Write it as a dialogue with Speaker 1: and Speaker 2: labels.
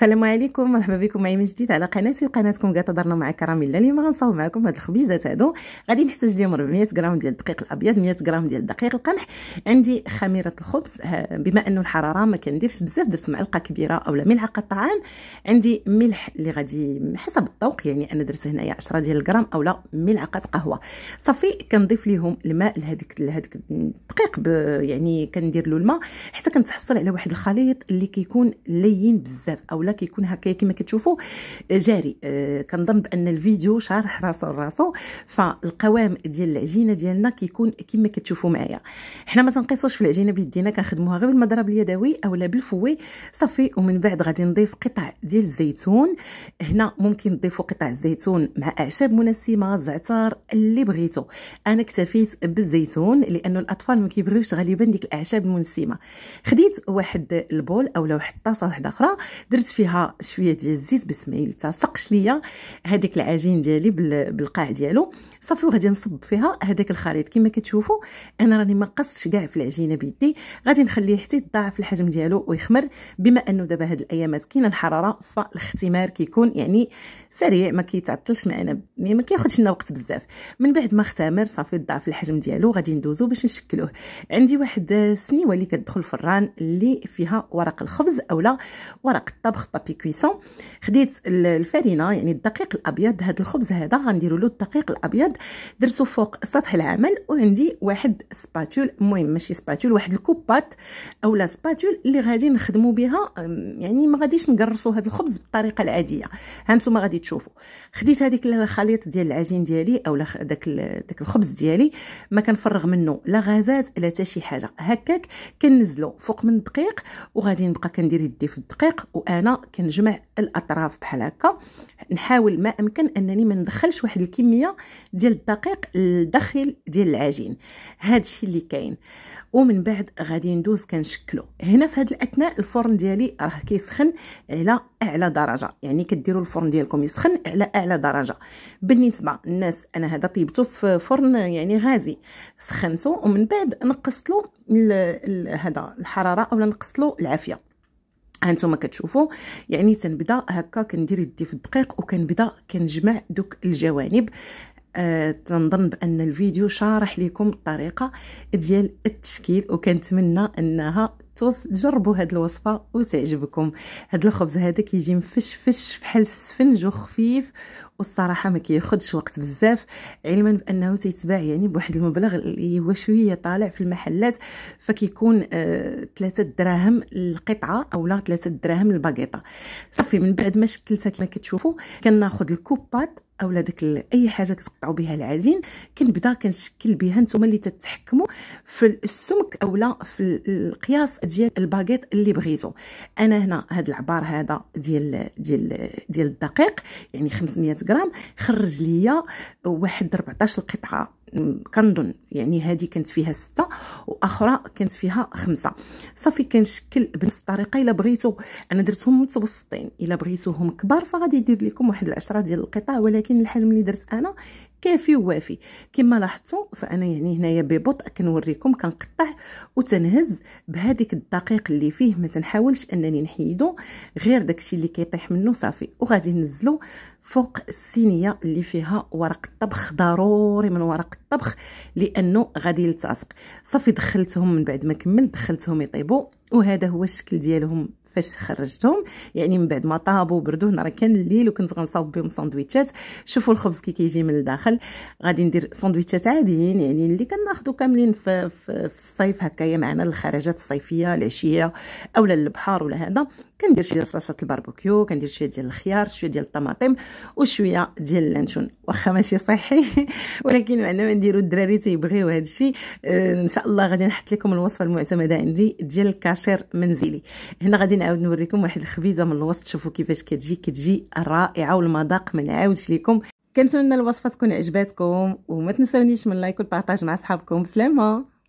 Speaker 1: السلام عليكم مرحبا بكم معايا من جديد على قناتي وقناتكم قاع تهضرنا مع كرامي الله اليوم غنصاوب معكم هاد الخبيزات هادو غادي نحتاج ليهم 400 غرام ديال الدقيق الابيض 100 غرام ديال دقيق القمح عندي خميره الخبز آه، بما انه الحراره ما كنديرش بزاف درت معلقه كبيره اولا ملعقه طعام عندي ملح اللي غادي حسب الذوق يعني انا درت هنايا 10 ديال الغرام اولا ملعقه قهوه صافي كنضيف ليهم الماء لهذيك لهذيك الدقيق يعني كندير له الماء حتى كنتحصل على واحد الخليط اللي كيكون لين بزاف اولا كيكون هكا كما كتشوفوا آه، جاري آه، كنظن بان الفيديو شارح راسو لراسو فالقوام ديال العجينه ديالنا كيكون كما كتشوفوا معايا حنا ما تنقيسوش في العجينه بيدينا كنخدموها غير بالمضرب اليدوي اولا بالفوي صافي ومن بعد غادي نضيف قطع ديال الزيتون هنا ممكن تضيفوا قطع الزيتون مع اعشاب منسمه زعتر اللي بغيتو انا اكتفيت بالزيتون لانه الاطفال ما كيبغيوش غالبا ديك الاعشاب المنسمه خديت واحد البول اولا واحد الطاسه واحده اخرى درت فيه فيها شويه ديال الزيت باش ما يلتصقش ليا هذاك العجين ديالي بالقاع ديالو صافي وغادي نصب فيها هذاك الخليط كما كتشوفوا انا راني ما قصتش كاع في العجينه بيدي غادي نخليه حتى يتضاعف الحجم ديالو ويخمر بما انه دابا هاد الايامات كاينه الحراره فالاختمار كيكون يعني سريع ما كيتعطلش معنا يعني ما كياخذش لنا وقت بزاف من بعد ما اختمر صافي ضعف الحجم ديالو غادي ندوزو باش نشكلوه عندي واحد السنيوه اللي كتدخل الفران اللي فيها ورق الخبز اولا ورق الطبخ بابي كويسون خديت الفرينه يعني الدقيق الابيض هذا الخبز هذا غنديروا له الدقيق الابيض درتو فوق سطح العمل وعندي واحد سباتول المهم ماشي سباتول واحد الكوبات اولا سباتول اللي غادي نخدموا بها يعني ما غاديش نقرصوا هذا الخبز بالطريقه العاديه ها انتم غادي تشوفوا خديت هذيك الخليط ديال العجين ديالي اولا داك داك الخبز ديالي ما كنفرغ منه لا غازات لا حتى شي حاجه هكاك كنزلو فوق من الدقيق وغادي نبقى كندير يدي في الدقيق وانا كنجمع الاطراف بحال هكا نحاول ما امكن انني ما ندخلش واحد الكميه ديال الدقيق لداخل ديال العجين هذا الشيء اللي كاين ومن بعد غادي ندوز كنشكلو هنا في هذه الاثناء الفرن ديالي راه كيسخن على اعلى درجه يعني كديروا الفرن ديالكم يسخن على اعلى درجه بالنسبه للناس انا هذا طيبته في فرن يعني غازي سخنته ومن بعد نقصت له هذا الحراره اولا نقصت له العافيه هانتوما كتشوفوا يعني تنبدا هكا كندير يدي في الدقيق وكنبدا كنجمع دوك الجوانب أه تنظن بان الفيديو شارح لكم الطريقه ديال التشكيل وكنتمنى انها جربوا هاد الوصفه وتعجبكم هاد الخبز هذا كيجي مفشفش بحال السفنج وخفيف والصراحه ما كياخذش وقت بزاف علما بانه تيتباع يعني بواحد المبلغ اللي هو شويه طالع في المحلات فكيكون آه دراهم القطعه اولا 3 دراهم الباقيطة صافي من بعد ما شكلتها كما كتشوفوا كناخذ الكوبات اولا داك اي حاجه كتقطعوا بها العجين كنبدا كنشكل بها نتوما اللي تتحكموا في السمك اولا في القياس ديال الباكيط اللي بغيتو انا هنا هاد العبار هذا ديال ديال ديال الدقيق يعني 500 غرام خرج ليا واحد 14 قطعه كنظن يعني هذه كانت فيها ستة واخرى كانت فيها خمسة صافي كنشكل بنفس الطريقه الا بغيتو انا درتهم متوسطين الا بغيتوهم كبار فغادي ندير لكم واحد العشرة ديال القطع ولكن الحجم اللي درت انا كافي ووافي كما لاحظتوا فانا يعني هنايا ببطء كنوريكم كنقطع وتنهز بهذيك الدقيق اللي فيه ما تنحاولش انني نحيدو غير داكشي اللي كيطيح منه صافي وغادي نزلو فوق الصينيه اللي فيها ورق الطبخ ضروري من ورق الطبخ لانه غادي يلتصق صافي دخلتهم من بعد ما كملت دخلتهم يطيبوا وهذا هو الشكل ديالهم فاش خرجتهم يعني من بعد ما طابوا وبردوا هنا راه كان الليل وكنت غنصاوب بهم ساندويتشات شوفوا الخبز كي كيجي من الداخل غادي ندير ساندويتشات عاديين يعني اللي كناخذو كاملين في, في, في الصيف هكايا معنا الخرجات الصيفيه العشيه اولا للبحر ولا هذا كندير شويه صلصه الباربيكيو كندير شويه ديال الخيار شويه ديال الطماطم وشويه ديال اللانشون واخا ماشي صحي ولكن معنا ما نديرو الدراري تيبغيو هادشي آه، ان شاء الله غادي نحط لكم الوصفه المعتمده عندي ديال الكاشير منزلي هنا غادي نعاود نوريكم واحد الخبيزه من الوسط شوفوا كيفاش كتجي كتجي رائعه والمذاق ما نعاودش لكم كنتمنى الوصفه تكون عجباتكم وما تنساونيش من لايك والبارطاج مع صحابكم بسلامه